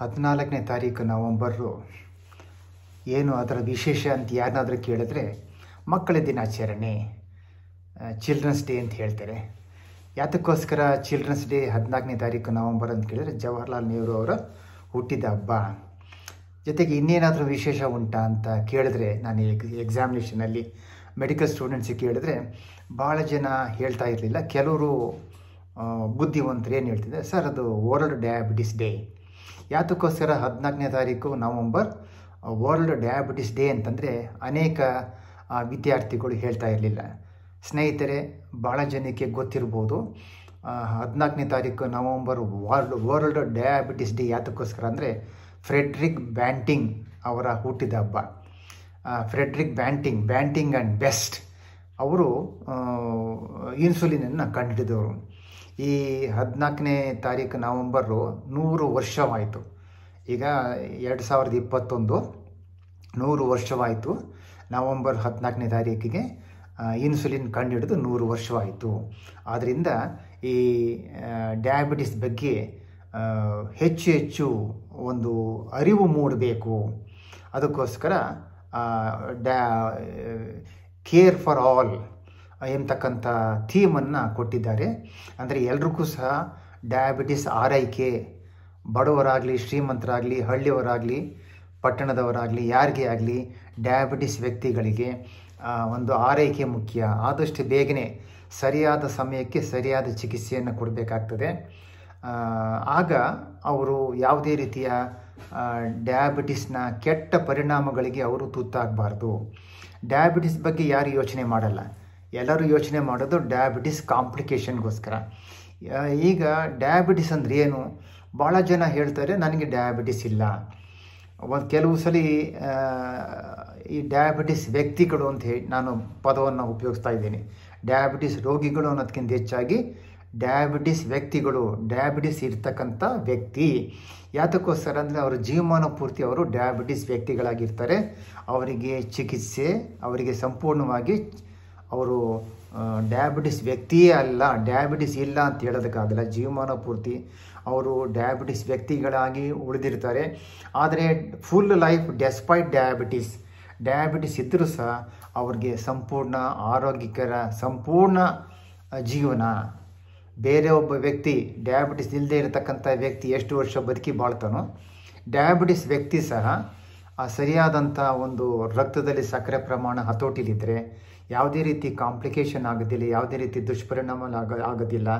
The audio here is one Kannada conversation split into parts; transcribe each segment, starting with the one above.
ಹದಿನಾಲ್ಕನೇ ತಾರೀಕು ನವಂಬರು ಏನು ಅದರ ವಿಶೇಷ ಅಂತ ಯಾರನ್ನಾದರೂ ಕೇಳಿದ್ರೆ ಮಕ್ಕಳ ದಿನಾಚರಣೆ ಚಿಲ್ಡ್ರನ್ಸ್ ಡೇ ಅಂತ ಹೇಳ್ತಾರೆ ಯಾತಕ್ಕೋಸ್ಕರ ಚಿಲ್ಡ್ರನ್ಸ್ ಡೇ ಹದಿನಾಲ್ಕನೇ ತಾರೀಕು ನವಂಬರ್ ಅಂತ ಕೇಳಿದ್ರೆ ಜವಾಹರ್ಲಾಲ್ ನೆಹರು ಅವರ ಹುಟ್ಟಿದ ಹಬ್ಬ ಜೊತೆಗೆ ಇನ್ನೇನಾದರೂ ವಿಶೇಷ ಉಂಟಾ ಅಂತ ಕೇಳಿದ್ರೆ ನಾನು ಎಕ್ಸಾಮಿನೇಷನಲ್ಲಿ ಮೆಡಿಕಲ್ ಸ್ಟೂಡೆಂಟ್ಸಿಗೆ ಕೇಳಿದ್ರೆ ಭಾಳ ಜನ ಹೇಳ್ತಾ ಇರಲಿಲ್ಲ ಕೆಲವರು ಬುದ್ಧಿವಂತರು ಏನು ಹೇಳ್ತಿದ್ದಾರೆ ಸರ್ ಅದು ವರ್ಲ್ಡ್ ಡಯಾಬಿಟಿಸ್ ಡೇ ಯಾತಕ್ಕೋಸ್ಕರ ಹದಿನಾಲ್ಕನೇ ತಾರೀಕು ನವಂಬರ್ ವರ್ಲ್ಡ್ ಡಯಾಬಿಟಿಸ್ ಡೇ ಅಂತಂದರೆ ಅನೇಕ ವಿದ್ಯಾರ್ಥಿಗಳು ಹೇಳ್ತಾ ಇರಲಿಲ್ಲ ಸ್ನೇಹಿತರೆ ಭಾಳ ಜನಕ್ಕೆ ಗೊತ್ತಿರ್ಬೋದು ಹದಿನಾಲ್ಕನೇ ತಾರೀಕು November world world diabetes day ಯಾತಕ್ಕೋಸ್ಕರ ಅಂದರೆ ಫ್ರೆಡ್ರಿಕ್ ಬ್ಯಾಂಟಿಂಗ್ ಅವರ ಹುಟ್ಟಿದ ಹಬ್ಬ Frederick Banting Banting and Best ಅವರು ಇನ್ಸುಲಿನನ್ನು ಕಂಡುಹಿಡಿದವರು ಈ ಹದಿನಾಲ್ಕನೇ ತಾರೀಕು ನವಂಬರು ನೂರು ವರ್ಷವಾಯಿತು ಈಗ ಎರಡು ಸಾವಿರದ ಇಪ್ಪತ್ತೊಂದು ನೂರು ವರ್ಷವಾಯಿತು ನವಂಬರ್ ಹದಿನಾಲ್ಕನೇ ತಾರೀಕಿಗೆ ಇನ್ಸುಲಿನ್ ಕಂಡುಹಿಡಿದು ನೂರು ವರ್ಷವಾಯಿತು ಆದ್ದರಿಂದ ಈ ಡಯಾಬಿಟಿಸ್ ಬಗ್ಗೆ ಹೆಚ್ಚು ಹೆಚ್ಚು ಒಂದು ಅರಿವು ಮೂಡಬೇಕು ಅದಕ್ಕೋಸ್ಕರ ಡ್ಯಾ ಕೇರ್ ಫಾರ್ ಆಲ್ ಎಂಬತಕ್ಕಂಥ ಥೀಮನ್ನು ಕೊಟ್ಟಿದ್ದಾರೆ ಅಂದರೆ ಎಲ್ರಿಗೂ ಸಹ ಡಯಾಬಿಟಿಸ್ ಆರೈಕೆ ಬಡವರಾಗಲಿ ಶ್ರೀಮಂತರಾಗಲಿ ಹಳ್ಳಿಯವರಾಗಲಿ ಪಟ್ಟಣದವರಾಗಲಿ ಯಾರಿಗೆ ಆಗಲಿ ಡಯಾಬಿಟಿಸ್ ವ್ಯಕ್ತಿಗಳಿಗೆ ಒಂದು ಆರೈಕೆ ಮುಖ್ಯ ಆದಷ್ಟು ಬೇಗನೆ ಸರಿಯಾದ ಸಮಯಕ್ಕೆ ಸರಿಯಾದ ಚಿಕಿತ್ಸೆಯನ್ನು ಕೊಡಬೇಕಾಗ್ತದೆ ಆಗ ಅವರು ಯಾವುದೇ ರೀತಿಯ ಡಯಾಬಿಟಿಸ್ನ ಕೆಟ್ಟ ಪರಿಣಾಮಗಳಿಗೆ ಅವರು ತುತ್ತಾಗಬಾರ್ದು ಡಯಾಬಿಟಿಸ್ ಬಗ್ಗೆ ಯಾರು ಯೋಚನೆ ಮಾಡಲ್ಲ ಎಲ್ಲರೂ ಯೋಚನೆ ಮಾಡೋದು ಡಯಾಬಿಟಿಸ್ ಕಾಂಪ್ಲಿಕೇಶನ್ಗೋಸ್ಕರ ಈಗ ಡಯಾಬಿಟಿಸ್ ಅಂದರೆ ಏನು ಭಾಳ ಜನ ಹೇಳ್ತಾರೆ ನನಗೆ ಡಯಾಬಿಟಿಸ್ ಇಲ್ಲ ಒಂದು ಕೆಲವು ಸಲ ಈ ಡಯಾಬಿಟಿಸ್ ವ್ಯಕ್ತಿಗಳು ಅಂತ ಹೇಳಿ ನಾನು ಪದವನ್ನು ಉಪಯೋಗಿಸ್ತಾ ಇದ್ದೀನಿ ಡಯಾಬಿಟಿಸ್ ರೋಗಿಗಳು ಅನ್ನೋದಕ್ಕಿಂತ ಹೆಚ್ಚಾಗಿ ಡಯಾಬಿಟಿಸ್ ವ್ಯಕ್ತಿಗಳು ಡಯಾಬಿಟಿಸ್ ಇರ್ತಕ್ಕಂಥ ವ್ಯಕ್ತಿ ಯಾತಕ್ಕೋಸ್ಕರ ಅಂದರೆ ಅವರ ಜೀವಮಾನ ಪೂರ್ತಿ ಅವರು ಡಯಾಬಿಟಿಸ್ ವ್ಯಕ್ತಿಗಳಾಗಿರ್ತಾರೆ ಅವರಿಗೆ ಚಿಕಿತ್ಸೆ ಅವರಿಗೆ ಸಂಪೂರ್ಣವಾಗಿ ಅವರು ಡಯಾಬಿಟಿಸ್ ವ್ಯಕ್ತಿಯೇ ಅಲ್ಲ ಡಯಾಬಿಟಿಸ್ ಇಲ್ಲ ಅಂತ ಹೇಳೋದಕ್ಕಾಗಲ್ಲ ಜೀವಮಾನ ಪೂರ್ತಿ ಅವರು ಡಯಾಬಿಟಿಸ್ ವ್ಯಕ್ತಿಗಳಾಗಿ ಉಳಿದಿರ್ತಾರೆ ಆದರೆ full life despite diabetes diabetes ಇದ್ದರೂ ಸಹ ಅವ್ರಿಗೆ ಸಂಪೂರ್ಣ ಆರೋಗ್ಯಕರ ಸಂಪೂರ್ಣ ಜೀವನ ಬೇರೆ ಒಬ್ಬ ವ್ಯಕ್ತಿ ಡಯಾಬಿಟಿಸ್ ಇಲ್ಲದೆ ಇರತಕ್ಕಂಥ ವ್ಯಕ್ತಿ ಎಷ್ಟು ವರ್ಷ ಬದುಕಿ ಬಾಳ್ತಾನೋ ಡಯಾಬಿಟಿಸ್ ವ್ಯಕ್ತಿ ಸಹ ಆ ಸರಿಯಾದಂಥ ಒಂದು ರಕ್ತದಲ್ಲಿ ಸಕ್ಕರೆ ಪ್ರಮಾಣ ಹತೋಟಿಲಿದ್ದರೆ ಯಾವುದೇ ರೀತಿ ಕಾಂಪ್ಲಿಕೇಶನ್ ಆಗೋದಿಲ್ಲ ಯಾವುದೇ ರೀತಿ ದುಷ್ಪರಿಣಾಮ ಆಗೋದಿಲ್ಲ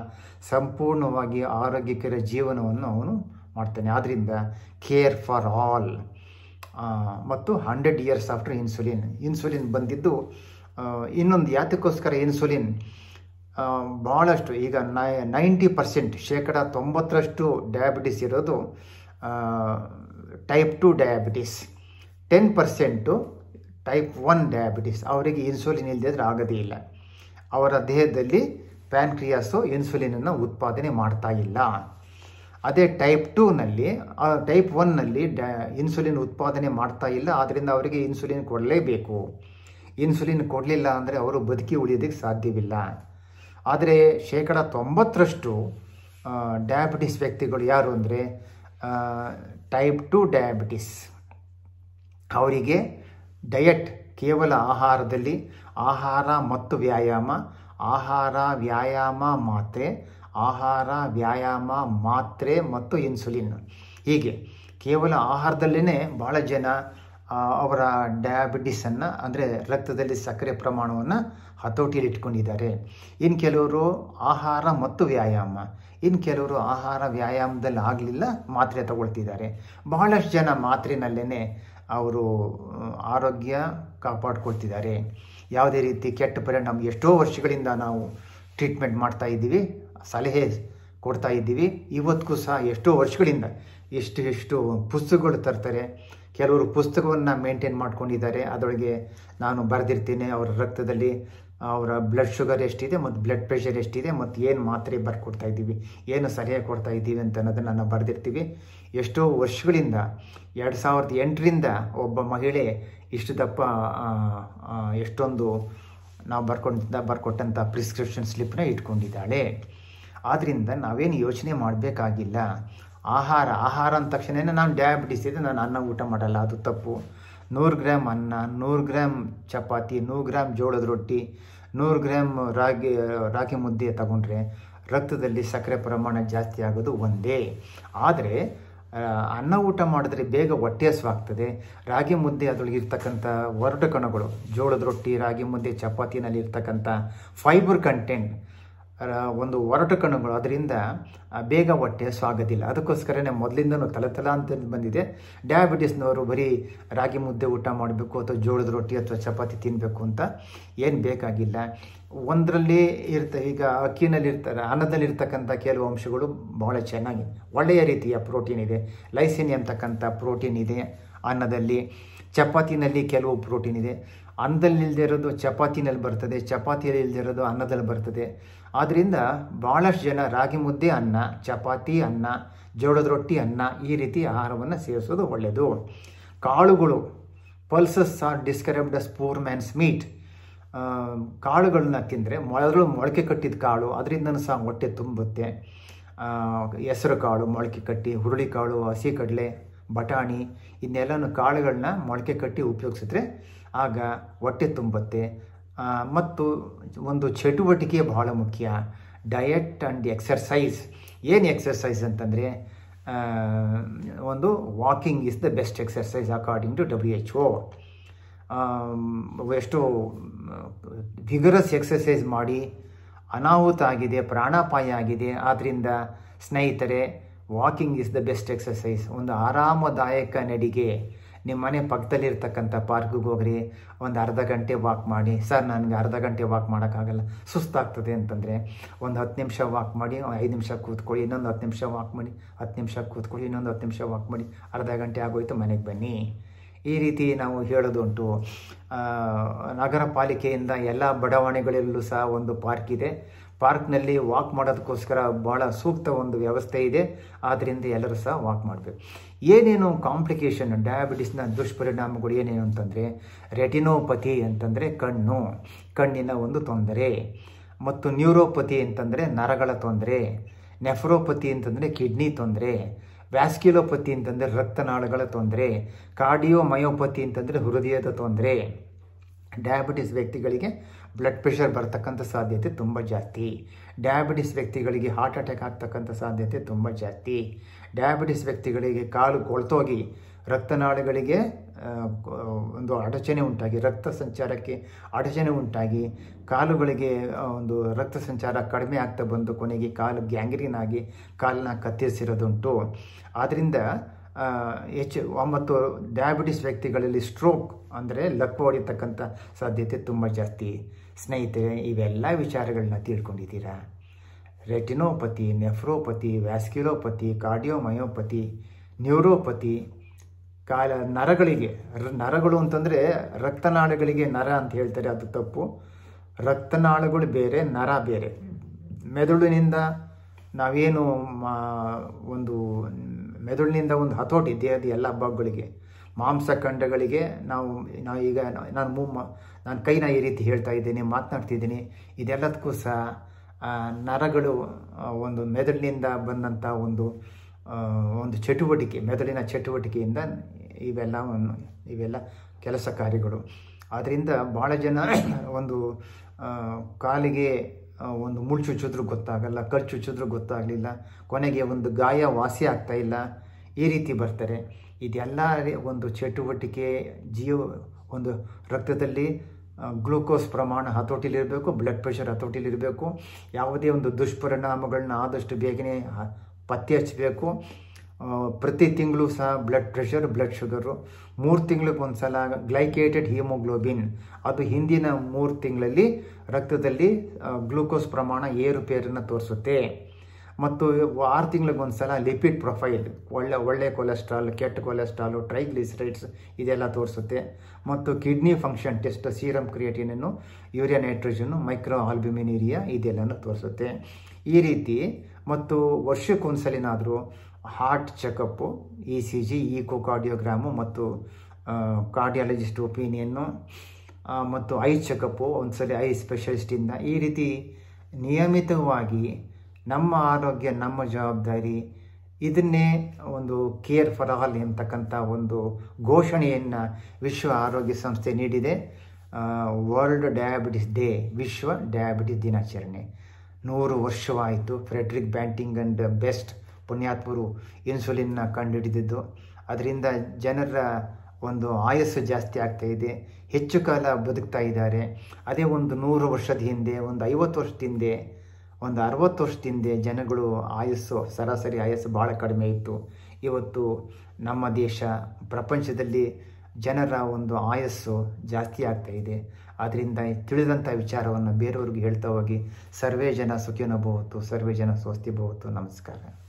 ಸಂಪೂರ್ಣವಾಗಿ ಆರೋಗ್ಯಕರ ಜೀವನವನ್ನು ಅವನು ಮಾಡ್ತಾನೆ ಆದ್ದರಿಂದ ಕೇರ್ ಫಾರ್ ಆಲ್ ಮತ್ತು hundred years after insulin insulin ಬಂದಿದ್ದು ಇನ್ನೊಂದು ಯಾತಕ್ಕೋಸ್ಕರ ಇನ್ಸುಲಿನ್ ಭಾಳಷ್ಟು ಈಗ ನೈ ನೈಂಟಿ ಪರ್ಸೆಂಟ್ ಶೇಕಡ ತೊಂಬತ್ತರಷ್ಟು ಡಯಾಬಿಟಿಸ್ ಇರೋದು type two diabetes ten percent type one diabetes ಅವರಿಗೆ ಇನ್ಸುಲಿನ್ ಇಲ್ಲದೆ ಆಗೋದೇ ಇಲ್ಲ ಅವರ ದೇಹದಲ್ಲಿ ಪ್ಯಾನ್ಕ್ರಿಯಾಸು ಇನ್ಸುಲಿನನ್ನು ಉತ್ಪಾದನೆ ಮಾಡ್ತಾ ಇಲ್ಲ ಅದೇ ಟೈಪ್ ಟೂನಲ್ಲಿ ಟೈಪ್ ಒನ್ನಲ್ಲಿ ಡ್ಯಾ ಇನ್ಸುಲಿನ್ ಉತ್ಪಾದನೆ ಮಾಡ್ತಾ ಇಲ್ಲ ಆದ್ದರಿಂದ ಅವರಿಗೆ ಇನ್ಸುಲಿನ್ ಕೊಡಲೇಬೇಕು ಇನ್ಸುಲಿನ್ ಕೊಡಲಿಲ್ಲ ಅಂದರೆ ಅವರು ಬದುಕಿ ಉಳಿಯೋದಕ್ಕೆ ಸಾಧ್ಯವಿಲ್ಲ ಆದರೆ ಶೇಕಡ ತೊಂಬತ್ತರಷ್ಟು ಡಯಾಬಿಟಿಸ್ ವ್ಯಕ್ತಿಗಳು ಯಾರು ಅಂದರೆ ಟೈಪ್ ಟು ಡಯಾಬಿಟಿಸ್ ಅವರಿಗೆ ಡಯಟ್ ಕೇವಲ ಆಹಾರದಲ್ಲಿ ಆಹಾರ ಮತ್ತು ವ್ಯಾಯಾಮ ಆಹಾರ ವ್ಯಾಯಾಮ ಮಾತ್ರೆ ಆಹಾರ ವ್ಯಾಯಾಮ ಮಾತ್ರೆ ಮತ್ತು ಇನ್ಸುಲಿನ್ ಹೀಗೆ ಕೇವಲ ಆಹಾರದಲ್ಲೇ ಭಾಳ ಜನ ಅವರ ಡಯಾಬಿಟಿಸನ್ನು ಅಂದರೆ ರಕ್ತದಲ್ಲಿ ಸಕ್ಕರೆ ಪ್ರಮಾಣವನ್ನು ಹತೋಟಿಯಲ್ಲಿ ಇಟ್ಕೊಂಡಿದ್ದಾರೆ ಇನ್ನು ಕೆಲವರು ಆಹಾರ ಮತ್ತು ವ್ಯಾಯಾಮ ಇನ್ನು ಕೆಲವರು ಆಹಾರ ವ್ಯಾಯಾಮದಲ್ಲಿ ಆಗಲಿಲ್ಲ ಮಾತ್ರೆ ತಗೊಳ್ತಿದ್ದಾರೆ ಬಹಳಷ್ಟು ಜನ ಮಾತ್ರೆನಲ್ಲೇ ಅವರು ಆರೋಗ್ಯ ಕಾಪಾಡ್ಕೊಳ್ತಿದ್ದಾರೆ ಯಾವುದೇ ರೀತಿ ಕೆಟ್ಟ ಪರಿಣಾಮ ಎಷ್ಟೋ ವರ್ಷಗಳಿಂದ ನಾವು ಟ್ರೀಟ್ಮೆಂಟ್ ಮಾಡ್ತಾ ಇದ್ದೀವಿ ಸಲಹೆ ಕೊಡ್ತಾ ಇದ್ದೀವಿ ಇವತ್ತಿಗೂ ಸಹ ಎಷ್ಟೋ ವರ್ಷಗಳಿಂದ ಎಷ್ಟು ಎಷ್ಟು ಪುಸ್ತಕಗಳು ತರ್ತಾರೆ ಕೆಲವರು ಪುಸ್ತಕವನ್ನು ಮೇಂಟೈನ್ ಮಾಡ್ಕೊಂಡಿದ್ದಾರೆ ಅದರೊಳಗೆ ನಾನು ಬರೆದಿರ್ತೀನಿ ಅವರ ರಕ್ತದಲ್ಲಿ ಅವರ ಬ್ಲಡ್ ಶುಗರ್ ಎಷ್ಟಿದೆ ಮತ್ತು ಬ್ಲಡ್ ಪ್ರೆಷರ್ ಎಷ್ಟಿದೆ ಮತ್ತು ಏನು ಮಾತ್ರೆ ಬರ್ಕೊಡ್ತಾ ಇದ್ದೀವಿ ಏನು ಸಲಹೆ ಕೊಡ್ತಾ ಇದ್ದೀವಿ ಅಂತ ಅನ್ನೋದನ್ನು ನಾನು ಬರೆದಿರ್ತೀವಿ ಎಷ್ಟೋ ವರ್ಷಗಳಿಂದ ಎರಡು ಸಾವಿರದ ಎಂಟರಿಂದ ಒಬ್ಬ ಮಹಿಳೆ ಇಷ್ಟು ದಪ್ಪ ಎಷ್ಟೊಂದು ನಾವು ಬರ್ಕೊಂಡಿದ್ದ ಬರ್ಕೊಟ್ಟಂಥ ಪ್ರಿಸ್ಕ್ರಿಪ್ಷನ್ ಸ್ಲಿಪ್ನ ಇಟ್ಕೊಂಡಿದ್ದಾಳೆ ಆದ್ದರಿಂದ ನಾವೇನು ಯೋಚನೆ ಮಾಡಬೇಕಾಗಿಲ್ಲ ಆಹಾರ ಆಹಾರ ಅಂದ ತಕ್ಷಣ ನಾನು ಡಯಾಬಿಟಿಸ್ ಇದೆ ನಾನು ಅನ್ನ ಊಟ ಮಾಡಲ್ಲ ಅದು ತಪ್ಪು ನೂರು ಗ್ರಾಮ್ ಅನ್ನ ನೂರು ಗ್ರಾಮ್ ಚಪಾತಿ ನೂರು ಗ್ರಾಮ್ ಜೋಳದ ರೊಟ್ಟಿ ನೂರು ಗ್ರಾಮ್ ರಾಗಿ ರಾಗಿ ಮುದ್ದೆ ತಗೊಂಡ್ರೆ ರಕ್ತದಲ್ಲಿ ಸಕ್ಕರೆ ಪ್ರಮಾಣ ಜಾಸ್ತಿ ಆಗೋದು ಒಂದೇ ಆದರೆ ಅನ್ನ ಊಟ ಮಾಡಿದ್ರೆ ಬೇಗ ಹೊಟ್ಟೆ ಹಸುವಾಗ್ತದೆ ರಾಗಿ ಮುದ್ದೆ ಅದರೊಳಗೆ ಇರ್ತಕ್ಕಂಥ ಹೊರಟು ಕಣಗಳು ಜೋಳದ ರೊಟ್ಟಿ ರಾಗಿ ಮುದ್ದೆ ಚಪಾತಿನಲ್ಲಿ ಇರ್ತಕ್ಕಂಥ ಫೈಬರ್ ಕಂಟೆಂಟ್ ಒಂದು ಒರಟು ಕಣ್ಣುಗಳು ಅದರಿಂದ ಬೇಗ ಹೊಟ್ಟೆ ಸ್ವಾಗತಿಲ್ಲ ಅದಕ್ಕೋಸ್ಕರನೇ ಮೊದಲಿಂದನೂ ತಲೆ ತಲ ಅಂತ ಬಂದಿದೆ ಡಯಾಬಿಟಿಸ್ನವರು ಬರೀ ರಾಗಿ ಮುದ್ದೆ ಊಟ ಮಾಡಬೇಕು ಅಥವಾ ಜೋಳದ ರೊಟ್ಟಿ ಅಥವಾ ಚಪಾತಿ ತಿನ್ನಬೇಕು ಅಂತ ಏನು ಬೇಕಾಗಿಲ್ಲ ಒಂದರಲ್ಲಿ ಇರ್ತ ಈಗ ಅಕ್ಕಿನಲ್ಲಿರ್ತಾರೆ ಅನ್ನದಲ್ಲಿರ್ತಕ್ಕಂಥ ಕೆಲವು ಅಂಶಗಳು ಬಹಳ ಚೆನ್ನಾಗಿ ಒಳ್ಳೆಯ ರೀತಿಯ ಪ್ರೋಟೀನ್ ಇದೆ ಲೈಸಿನಿ ಅಂತಕ್ಕಂಥ ಪ್ರೋಟೀನ್ ಇದೆ ಅನ್ನದಲ್ಲಿ ಚಪಾತಿನಲ್ಲಿ ಕೆಲವು ಪ್ರೋಟೀನ್ ಇದೆ ಅನ್ನದಲ್ಲಿ ಇಲ್ಲದೆ ಇರೋದು ಚಪಾತಿನಲ್ಲಿ ಬರ್ತದೆ ಚಪಾತಿಯಲ್ಲಿ ಇಲ್ಲದೆ ಇರೋದು ಅನ್ನದಲ್ಲಿ ಬರ್ತದೆ ಆದ್ದರಿಂದ ಭಾಳಷ್ಟು ಜನ ರಾಗಿ ಮುದ್ದೆ ಅನ್ನ ಚಪಾತಿ ಅನ್ನ ಜೋಳದ ರೊಟ್ಟಿ ಅನ್ನ ಈ ರೀತಿ ಆಹಾರವನ್ನು ಸೇವಿಸೋದು ಒಳ್ಳೆಯದು ಕಾಳುಗಳು pulses are described as poor man's meat ಕಾಳುಗಳನ್ನ ತಿಂದರೆ ಮೊಳಗಳು ಮೊಳಕೆ ಕಟ್ಟಿದ ಕಾಳು ಅದರಿಂದ ಸಹ ಹೊಟ್ಟೆ ತುಂಬುತ್ತೆ ಹೆಸರು ಕಾಳು ಮೊಳಕೆ ಕಟ್ಟಿ ಹುರುಳಿಕಾಳು ಹಸಿ ಕಡಲೆ ಬಟಾಣಿ ಇನ್ನೆಲ್ಲನೂ ಕಾಳುಗಳನ್ನ ಮೊಳಕೆ ಕಟ್ಟಿ ಉಪಯೋಗಿಸಿದ್ರೆ ಆಗ ಹೊಟ್ಟೆ ತುಂಬುತ್ತೆ ಮತ್ತು ಒಂದು ಚಟುವಟಿಕೆ ಬಹಳ ಮುಖ್ಯ ಡಯಟ್ ಆ್ಯಂಡ್ ಎಕ್ಸರ್ಸೈಸ್ ಏನು ಎಕ್ಸರ್ಸೈಸ್ ಅಂತಂದರೆ ಒಂದು walking is the best exercise according to W H O ಎಷ್ಟು ವಿಗರಸ್ ಎಕ್ಸರ್ಸೈಸ್ ಮಾಡಿ ಅನಾಹುತ ಆಗಿದೆ ಪ್ರಾಣಾಪಾಯ ಆಗಿದೆ ಆದ್ದರಿಂದ ಸ್ನೇಹಿತರೆ walking is the best exercise ಒಂದು ಆರಾಮದಾಯಕ ನಡಿಗೆ ನಿಮ್ಮ ಮನೆ ಪಕ್ಕದಲ್ಲಿರ್ತಕ್ಕಂಥ ಪಾರ್ಕಿಗೆ ಹೋಗ್ರಿ ಒಂದು ಅರ್ಧ ಗಂಟೆ ವಾಕ್ ಮಾಡಿ ಸರ್ ನನಗೆ ಅರ್ಧ ಗಂಟೆ ವಾಕ್ ಮಾಡೋಕ್ಕಾಗಲ್ಲ ಸುಸ್ತಾಗ್ತದೆ ಅಂತಂದರೆ ಒಂದು ಹತ್ತು ನಿಮಿಷ ವಾಕ್ ಮಾಡಿ ಐದು ನಿಮಿಷ ಕೂತ್ಕೊಳ್ಳಿ ಇನ್ನೊಂದು ಹತ್ತು ನಿಮಿಷ ವಾಕ್ ಮಾಡಿ ಹತ್ತು ನಿಮಿಷ ಕೂತ್ಕೊಳ್ಳಿ ಇನ್ನೊಂದು ಹತ್ತು ನಿಮಿಷ ವಾಕ್ ಮಾಡಿ ಅರ್ಧ ಗಂಟೆ ಆಗೋಯ್ತು ಮನೆಗೆ ಬನ್ನಿ ಈ ರೀತಿ ನಾವು ಹೇಳೋದುಂಟು ನಗರ ಪಾಲಿಕೆಯಿಂದ ಎಲ್ಲ ಬಡಾವಣೆಗಳಲ್ಲೂ ಸಹ ಒಂದು ಪಾರ್ಕ್ ಇದೆ ಪಾರ್ಕ್ನಲ್ಲಿ ವಾಕ್ ಮಾಡೋದಕ್ಕೋಸ್ಕರ ಭಾಳ ಸೂಕ್ತ ಒಂದು ವ್ಯವಸ್ಥೆ ಇದೆ ಆದ್ದರಿಂದ ಎಲ್ಲರೂ ಸಹ ವಾಕ್ ಮಾಡಬೇಕು ಏನೇನು ಕಾಂಪ್ಲಿಕೇಶನ್ ಡಯಾಬಿಟಿಸ್ನ ದುಷ್ಪರಿಣಾಮಗಳು ಏನೇನು ಅಂತಂದರೆ ರೆಟಿನೋಪತಿ ಅಂತಂದರೆ ಕಣ್ಣು ಕಣ್ಣಿನ ಒಂದು ತೊಂದರೆ ಮತ್ತು ನ್ಯೂರೋಪತಿ ಅಂತಂದರೆ ನರಗಳ ತೊಂದರೆ ನೆಫ್ರೋಪತಿ ಅಂತಂದರೆ ಕಿಡ್ನಿ ತೊಂದರೆ ವ್ಯಾಸ್ಕ್ಯುಲೋಪತಿ ಅಂತಂದರೆ ರಕ್ತನಾಳಗಳ ತೊಂದರೆ ಕಾರ್ಡಿಯೋಮಯೋಪತಿ ಅಂತಂದರೆ ಹೃದಯದ ತೊಂದರೆ ಡಯಾಬಿಟಿಸ್ ವ್ಯಕ್ತಿಗಳಿಗೆ ಬ್ಲಡ್ ಪ್ರೆಷರ್ ಬರ್ತಕ್ಕಂಥ ಸಾಧ್ಯತೆ ತುಂಬ ಜಾಸ್ತಿ ಡಯಾಬಿಟಿಸ್ ವ್ಯಕ್ತಿಗಳಿಗೆ ಹಾರ್ಟ್ ಅಟ್ಯಾಕ್ ಆಗ್ತಕ್ಕಂಥ ಸಾಧ್ಯತೆ ತುಂಬ ಜಾಸ್ತಿ ಡಯಾಬಿಟಿಸ್ ವ್ಯಕ್ತಿಗಳಿಗೆ ಕಾಲು ಕೊಳ್ತೋಗಿ ರಕ್ತನಾಳಗಳಿಗೆ ಒಂದು ಅಡಚಣೆ ಉಂಟಾಗಿ ರಕ್ತ ಸಂಚಾರಕ್ಕೆ ಅಡಚಣೆ ಉಂಟಾಗಿ ಕಾಲುಗಳಿಗೆ ಒಂದು ರಕ್ತ ಸಂಚಾರ ಕಡಿಮೆ ಆಗ್ತಾ ಬಂದು ಕೊನೆಗೆ ಕಾಲು ಗ್ಯಾಂಗ್ರೀನ್ ಆಗಿ ಕಾಲನ್ನ ಕತ್ತರಿಸಿರೋದುಂಟು ಆದ್ದರಿಂದ ಹೆಚ್ಚು ಒಂಬತ್ತು ಡಯಾಬಿಟಿಸ್ ವ್ಯಕ್ತಿಗಳಲ್ಲಿ ಸ್ಟ್ರೋಕ್ ಅಂದರೆ ಲಕ್ಕು ಹೊಡಿತಕ್ಕಂಥ ಸಾಧ್ಯತೆ ತುಂಬ ಜಾಸ್ತಿ ಸ್ನೇಹಿತರೆ ಇವೆಲ್ಲ ವಿಚಾರಗಳನ್ನ ತಿಳ್ಕೊಂಡಿದ್ದೀರಾ retinopathy nephropathy vasculopathy cardiomyopathy neuropathy ಕಾಲ ನರಗಳಿಗೆ ನರಗಳು ಅಂತಂದರೆ ರಕ್ತನಾಳಗಳಿಗೆ ನರ ಅಂತ ಹೇಳ್ತಾರೆ ಅದು ತಪ್ಪು ರಕ್ತನಾಳಗಳು ಬೇರೆ ನರ ಬೇರೆ ಮೆದುಳಿನಿಂದ ನಾವೇನು ಒಂದು ಮೆದುಳಿನಿಂದ ಒಂದು ಹತೋಟಿ ದೇಹದ ಎಲ್ಲ ಭಾಗಗಳಿಗೆ ಮಾಂಸಖಂಡಗಳಿಗೆ ನಾವು ನಾವು ಈಗ ನಾನು ಮುಮ್ಮ ನಾನು ಕೈನ ಈ ರೀತಿ ಹೇಳ್ತಾ ಇದ್ದೀನಿ ಮಾತನಾಡ್ತಿದ್ದೀನಿ ಇದೆಲ್ಲದಕ್ಕೂ ಸಹ ನರಗಳು ಒಂದು ಮೆದುಳಿನಿಂದ ಬಂದಂಥ ಒಂದು ಒಂದು ಚಟುವಟಿಕೆ ಮೆದುಳಿನ ಚಟುವಟಿಕೆಯಿಂದ ಇವೆಲ್ಲವನ್ನು ಇವೆಲ್ಲ ಕೆಲಸ ಕಾರ್ಯಗಳು ಆದ್ದರಿಂದ ಭಾಳ ಜನ ಒಂದು ಕಾಲಿಗೆ ಒಂದು ಮುಳ್ಳು ಚುಚ್ಚಿದ್ರು ಗೊತ್ತಾಗಲ್ಲ ಕರ್ ಚುಚ್ಚಿದ್ರು ಗೊತ್ತಾಗಲಿಲ್ಲ ಕೊನೆಗೆ ಒಂದು ಗಾಯ ವಾಸಿ ಆಗ್ತಾಯಿಲ್ಲ ಈ ರೀತಿ ಬರ್ತಾರೆ ಇದೆಲ್ಲ ಒಂದು ಚಟುವಟಿಕೆ ಜೀವ ಒಂದು ರಕ್ತದಲ್ಲಿ ಗ್ಲೂಕೋಸ್ ಪ್ರಮಾಣ ಹತೋಟಿಲಿರಬೇಕು ಬ್ಲಡ್ ಪ್ರೆಷರ್ ಹತೋಟಿಲಿರಬೇಕು ಯಾವುದೇ ಒಂದು ದುಷ್ಪರಿಣಾಮಗಳನ್ನ ಆದಷ್ಟು ಬೇಗನೆ ಪತ್ತೆ ಹಚ್ಚಬೇಕು ಪ್ರತಿ ತಿಂಗಳು ಸಹ ಬ್ಲಡ್ ಪ್ರೆಷರ್ ಬ್ಲಡ್ ಶುಗರು ಮೂರು ತಿಂಗಳಿಗೆ ಸಲ ಗ್ಲೈಕೇಟೆಡ್ ಹಿಮೋಗ್ಲೋಬಿನ್ ಅದು ಹಿಂದಿನ ಮೂರು ತಿಂಗಳಲ್ಲಿ ರಕ್ತದಲ್ಲಿ ಗ್ಲೂಕೋಸ್ ಪ್ರಮಾಣ ಏರುಪೇರನ್ನು ತೋರಿಸುತ್ತೆ ಮತ್ತು ಆರು ಒಂದು ಸಲ ಲಿಪಿಡ್ ಪ್ರೊಫೈಲ್ ಒಳ್ಳೆ ಒಳ್ಳೆ ಕೊಲೆಸ್ಟ್ರಾಲ್ ಕೆಟ್ಟ ಕೊಲೆಸ್ಟ್ರಾಲು ಟ್ರೈಗ್ಲಿಸರೈಡ್ಸ್ ಇದೆಲ್ಲ ತೋರಿಸುತ್ತೆ ಮತ್ತು kidney function test serum creatinine urea nitrogen micro albuminuria ಇದೆಲ್ಲನೂ ತೋರಿಸುತ್ತೆ ಈ ರೀತಿ ಮತ್ತು ವರ್ಷಕ್ಕೊಂದ್ಸಲಿನಾದರೂ heart checkup E C G cardiogram ಮತ್ತು ಕಾರ್ಡಿಯಾಲಜಿಸ್ಟ್ ಒಪಿನಿಯನ್ನು ಮತ್ತು ಐ ಚೆಕಪ್ಪು ಒಂದು ಸಲ ಐ ಸ್ಪೆಷಲಿಸ್ಟಿಂದ ಈ ರೀತಿ ನಿಯಮಿತವಾಗಿ ನಮ್ಮ ಆರೋಗ್ಯ ನಮ್ಮ ಜವಾಬ್ದಾರಿ ಇದನ್ನೇ ಒಂದು ಕೇರ್ ಫಾರ್ ಆಲ್ ಎಂತಕ್ಕಂಥ ಒಂದು ಘೋಷಣೆಯನ್ನು ವಿಶ್ವ ಆರೋಗ್ಯ ಸಂಸ್ಥೆ ನೀಡಿದೆ ವರ್ಲ್ಡ್ ಡಯಾಬಿಟಿಸ್ ಡೇ ವಿಶ್ವ ಡಯಾಬಿಟಿಸ್ ದಿನಾಚರಣೆ ನೂರು ವರ್ಷವಾಯಿತು ಫ್ರೆಡ್ರಿಕ್ ಬ್ಯಾಂಟಿಂಗ್ ಅಂಡ್ ಬೆಸ್ಟ್ ಪುಣ್ಯಾತ್ಮರು ಇನ್ಸುಲಿನ್ನ ಕಂಡುಹಿಡಿದಿದ್ದು ಅದರಿಂದ ಜನರ ಒಂದು ಆಯಸ್ಸು ಜಾಸ್ತಿ ಆಗ್ತಾ ಇದೆ ಹೆಚ್ಚು ಕಾಲ ಬದುಕ್ತಾ ಇದ್ದಾರೆ ಅದೇ ಒಂದು ನೂರು ವರ್ಷದ ಹಿಂದೆ ಒಂದು ಐವತ್ತು ವರ್ಷದ ಹಿಂದೆ ಒಂದು ಅರವತ್ತು ವರ್ಷದ ಹಿಂದೆ ಜನಗಳು ಆಯಸ್ಸು ಸರಾಸರಿ ಆಯಸ್ಸು ಭಾಳ ಕಡಿಮೆ ಇತ್ತು ಇವತ್ತು ನಮ್ಮ ದೇಶ ಪ್ರಪಂಚದಲ್ಲಿ ಜನರ ಒಂದು ಆಯಸ್ಸು ಜಾಸ್ತಿ ಆಗ್ತಾ ಇದೆ ಅದರಿಂದ ತಿಳಿದಂಥ ವಿಚಾರವನ್ನು ಬೇರೆಯವ್ರಿಗೆ ಹೇಳ್ತಾ ಹೋಗಿ ಸರ್ವೇ ಜನ ಸುಖಿನಬಹುದು ಸರ್ವೇ ಜನ ಸ್ವಸ್ತಿ ಬಹುತು ನಮಸ್ಕಾರ